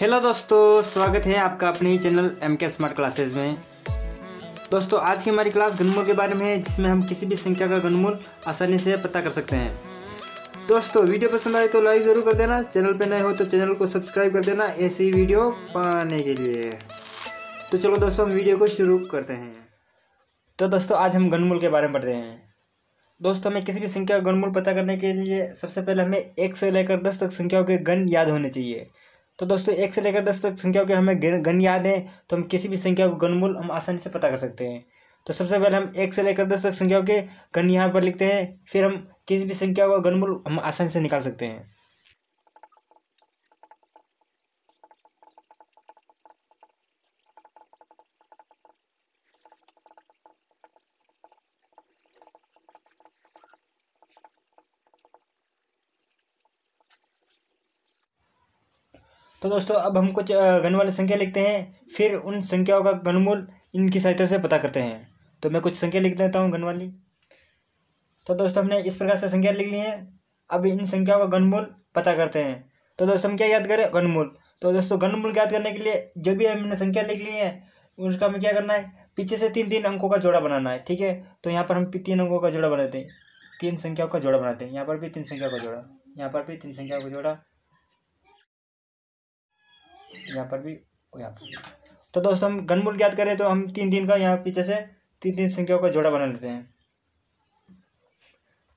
Hello दोस्तों स्वागत है आपका अपने ही channel M K smart classes में दोस्तों आज की हमारी क्लास घनमूल के बारे में है जिसमें हम किसी भी संख्या का घनमूल आसानी से पता कर सकते हैं दोस्तों वीडियो पसंद आए तो लाइक ज़रूर कर देना चैनल पर नए हो तो चैनल को सब्सक्राइब कर देना ऐसी ही वीडियो पाने के लिए तो चलो दोस्तों हम वीडियो को शुरू करते हैं तो दोस्तों आज हम घनमूल के बारे में पढ़ते हैं दोस्तों हमें किसी भी संख्या का घनमूल पता करने के लिए सबसे पहले हमें एक से लेकर दस तक संख्याओं के घन याद होने चाहिए तो दोस्तों एक से लेकर दस तक संख्याओं के हमें गण याद है तो हम किसी भी संख्या को गणमूल हम आसानी से पता कर सकते हैं तो सबसे पहले हम एक से लेकर दस तक संख्याओं के गण यहाँ पर लिखते हैं फिर हम किसी भी संख्या का गणमूल हम आसानी से निकाल सकते हैं तो दोस्तों अब हम कुछ घन वाली संख्या लिखते हैं फिर उन संख्याओं का घनमूल इनकी सहायता से पता करते हैं तो मैं कुछ संख्या लिख देता हूँ घन वाली तो दोस्तों हमने इस प्रकार से संख्या लिख ली है अब इन संख्याओं का घनमूल पता करते हैं तो दोस्तों हम क्या याद करें घनमूल तो दोस्तों घनमूल याद करने के लिए जो भी हमने संख्या लिख ली है उसका हमें क्या करना है पीछे से तीन तीन अंकों का जोड़ा बनाना है ठीक है तो यहाँ पर हम तीन अंकों का जोड़ा बनाते हैं तीन संख्याओं का जोड़ा बनाते हैं यहाँ पर भी तीन संख्याओं का जोड़ा यहाँ पर भी तीन संख्याओं का जोड़ा यहाँ पर भी यहाँ पर तो दोस्तों हम घनमूल ज्ञात करें तो हम तीन तीन का यहाँ पीछे से तीन तीन संख्याओं का जोड़ा बना लेते हैं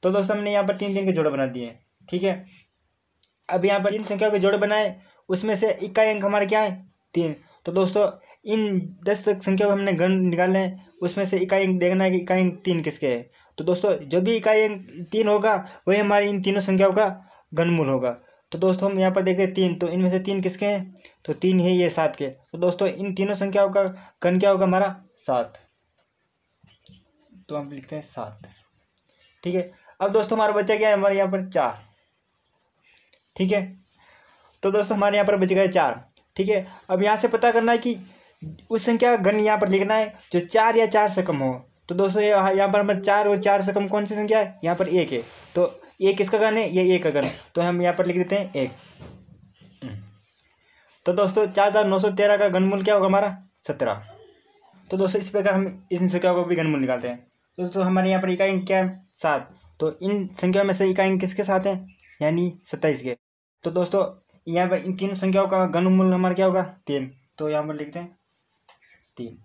तो दोस्तों हमने यहाँ पर तीन तीन के जोड़े बना दिए ठीक है अब यहाँ पर तीन संख्याओं के जोड़े बनाए उसमें से इक्का अंक हमारे क्या है तीन तो दोस्तों इन दस संख्याओं को हमने घन निकाले हैं उसमें से इकाई अंक देखना है कि इकाई अंक तीन किसके है तो दोस्तों जो भी इकाई अंक तीन होगा वही हमारी इन तीनों संख्याओं का घनमूल होगा तो दोस्तों हम यहाँ पर देखें तीन तो इनमें से तीन किसके हैं तो तीन है ये सात के तो दोस्तों इन तीनों संख्याओं का कन क्या होगा हमारा सात तो हम लिखते हैं सात ठीक है अब दोस्तों हमारा बच्चा क्या है हमारे यहाँ पर चार ठीक है तो दोस्तों हमारे यहाँ पर बच गए चार ठीक है अब यहाँ से पता करना है कि उस संख्या का घन यहाँ पर लिखना है जो चार या चार से कम हो तो दोस्तों यहाँ पर हमारे चार और चार से कम कौन सी संख्या है यहाँ पर एक है तो ये किसका गन है ये ए का गन तो हम यहाँ पर लिख देते हैं एक तो दोस्तों चार हज़ार नौ सौ तेरह का घनमूल क्या होगा हमारा सत्रह तो दोस्तों इस प्रकार हम इस संख्याओं को भी घनमूल निकालते हैं तो दोस्तों हमारे यहाँ पर इकाई क्या है सात तो इन संख्याओं में से इकाई किसके साथ हैं यानी सत्ताईस के तो दोस्तों यहाँ पर इन तीन संख्याओं का घनमूल हमारा क्या होगा तीन तो यहाँ पर लिखते हैं तीन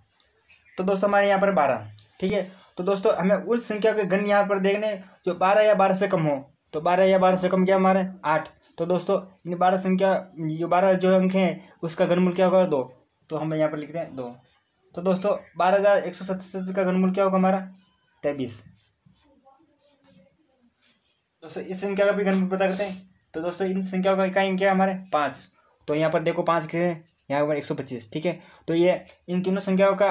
तो दोस्तों हमारे यहाँ पर बारह ठीक है तो दोस्तों हमें उस संख्या के गण यहाँ पर देखने जो बारह या बारह से कम हो तो बारह या बारह से कम क्या हमारे आठ तो दोस्तों इन बारह संख्या जो बारह जो अंक हैं उसका घनमूल क्या होगा दो तो हम यहाँ पर लिखते हैं दो तो दोस्तों बारह हज़ार एक सौ सतहत्तर का घनमूल क्या होगा हमारा तेईस दोस्तों इस संख्या का भी घनमूल पता करते हैं तो दोस्तों इन संख्याओं का इकाई क्या है हमारे पाँच तो यहाँ पर देखो पाँच कितने यहाँ पर एक सौ पच्चीस ठीक है तो ये इन तीनों संख्याओं का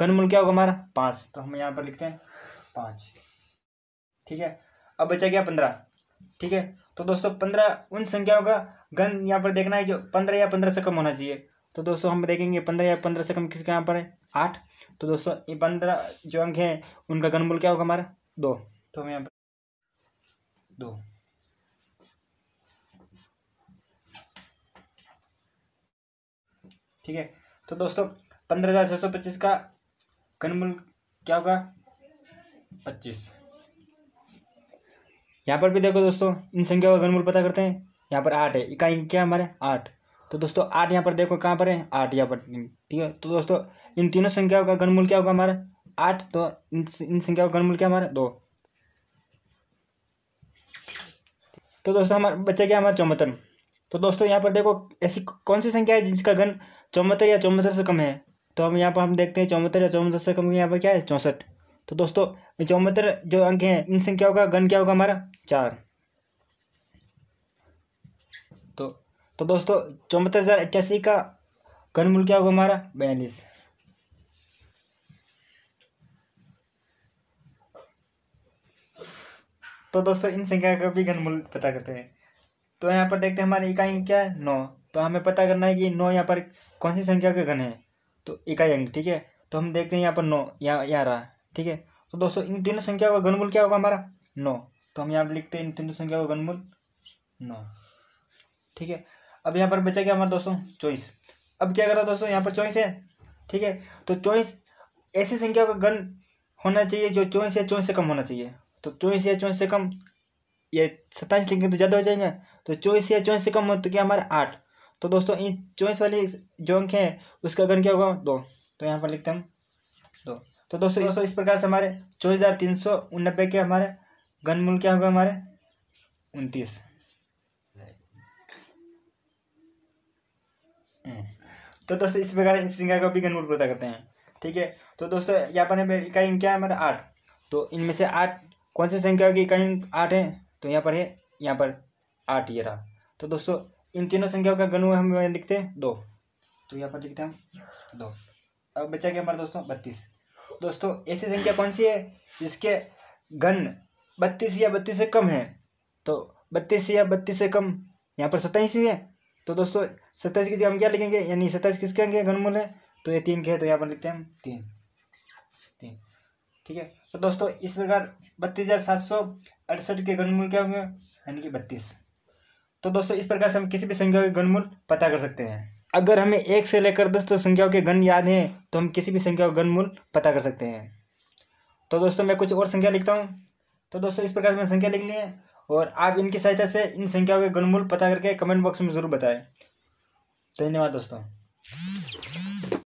घनमूल क्या होगा हमारा पाँच तो हम यहाँ पर लिखते हैं पाँच ठीक है अब बचा गया पंद्रह ठीक है तो दोस्तों पंद्रह उन संख्याओं का घन यहाँ पर देखना है जो पंद्रह या पंद्रह से कम होना चाहिए तो दोस्तों हम देखेंगे पंद्रह या पंद्रह से कम किसके यहाँ पर है आठ तो दोस्तों ये पंद्रह जो अंक हैं उनका घनमूल क्या होगा हमारा दो तो हम यहाँ पर दो ठीक है तो दोस्तों पंद्रह हज़ार छः सौ पच्चीस का घनमूल क्या होगा पच्चीस यहाँ पर भी देखो दोस्तों इन संख्याओं का घनमूल पता करते हैं यहाँ पर आठ है इकाई क्या हमारे आठ तो दोस्तों आठ यहाँ पर देखो कहाँ पर है आठ यहाँ पर ठीक है तो दोस्तों इन तीनों संख्याओं का घनमूल क्या होगा हमारा आठ तो इन संख्याओं का घनमूल क्या हमारा दो तो दोस्तों हमारा बच्चा क्या हमारा चौहत्तर तो दोस्तों यहाँ पर देखो ऐसी कौन सी संख्या है जिसका घन चौहत्तर या चौहत्तर से कम है तो हम यहाँ पर हम देखते हैं चौहत्तर या चौहत्तर से कम यहाँ पर क्या है चौंसठ तो दोस्तों चौहत्तर जो अंक हैं इन संख्या होगा गण क्या होगा हमारा चार तो तो दोस्तों चौहत्तर हज़ार अट्ठासी का घनमूल क्या होगा हमारा बयालीस तो दोस्तों इन संख्या का भी घनमूल पता करते हैं तो यहाँ पर देखते हैं हमारी इकाई क्या है नौ तो हमें पता करना है कि नौ यहाँ पर कौन सी संख्या के घन है तो इकाई अंक ठीक है तो हम देखते हैं यहाँ पर नौ यहाँ यहाँ रहा ठीक है तो दोस्तों इन तीनों संख्या का घनमूल क्या होगा हमारा नौ तो हम यहाँ पर लिखते हैं इन तीनों संख्या का घनमूल नौ ठीक है अब यहाँ पर बचा गया हमारा दोस्तों चौबीस अब क्या कर रहा दोस्तों यहाँ पर चौबीस है ठीक है तो चौबीस ऐसी संख्या का गण होना चाहिए जो चौबीस या चौबीस से कम होना चाहिए तो चौबीस या चौबीस से कम ये सत्ताईस लिखेंगे तो ज़्यादा हो जाएंगे तो चौबीस या चौबीस से कम हो तो क्या हमारा आठ तो दोस्तों इन चॉइस वाली जो अंक है उसका घन क्या होगा दो तो यहाँ पर लिखते हम दो तो दोस्तों दोस्तों इस प्रकार से हमारे चौबीस के हमारे घनमूल क्या होगा हमारे उनतीस हम्म। तो दोस्तों इस प्रकार इस संख्या का भी घनमूल पता करते हैं ठीक है तो दोस्तों यहाँ पर इकाई क्या है हमारा आठ तो इनमें से आठ कौन सी संख्या होगी इकाई आठ है तो यहाँ पर है यहाँ पर आठ ये रहा तो दोस्तों इन तीनों संख्याओं का गणु हम लिखते हैं दो तो यहाँ पर लिखते हैं हम दो अब बच्चा क्या हमारा दोस्तों बत्तीस दोस्तों ऐसी संख्या कौन सी है जिसके घन बत्तीस या बत्तीस से कम है तो बत्तीस या बत्तीस से कम यहाँ पर सत्ताईस ही है तो दोस्तों सत्ताईस की जगह हम क्या लिखेंगे यानी सत्ताईस किसके अंक है घनमूल है तो ये तीन के है तो यहाँ पर लिखते हैं हम तीन तीन ठीक है तो दोस्तों इस प्रकार बत्तीस हज़ार सात सौ अड़सठ के घनमूल क्या होंगे यानी कि बत्तीस तो दोस्तों इस प्रकार से हम किसी भी संख्या के घनमूल पता कर सकते हैं अगर हमें एक से लेकर दस तो संख्याओं के घन याद हैं तो हम किसी भी संख्या का घनमूल पता कर सकते हैं तो दोस्तों मैं कुछ और संख्या लिखता हूँ तो दोस्तों इस प्रकार से मैंने संख्या लिख ली है और आप इनकी सहायता से इन संख्याओं के घनमूल पता करके कमेंट बॉक्स में ज़रूर बताएं धन्यवाद दोस्तों